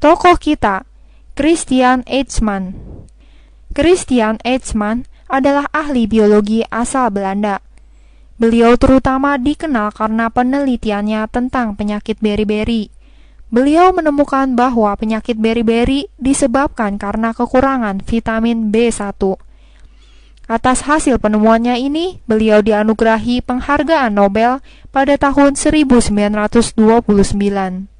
Tokoh kita, Christian Eichmann. Christian Eichmann adalah ahli biologi asal Belanda. Beliau terutama dikenal karena penelitiannya tentang penyakit beri-beri. Beliau menemukan bahwa penyakit beri-beri disebabkan karena kekurangan vitamin B1. Atas hasil penemuannya ini, beliau dianugerahi penghargaan Nobel pada tahun 1929.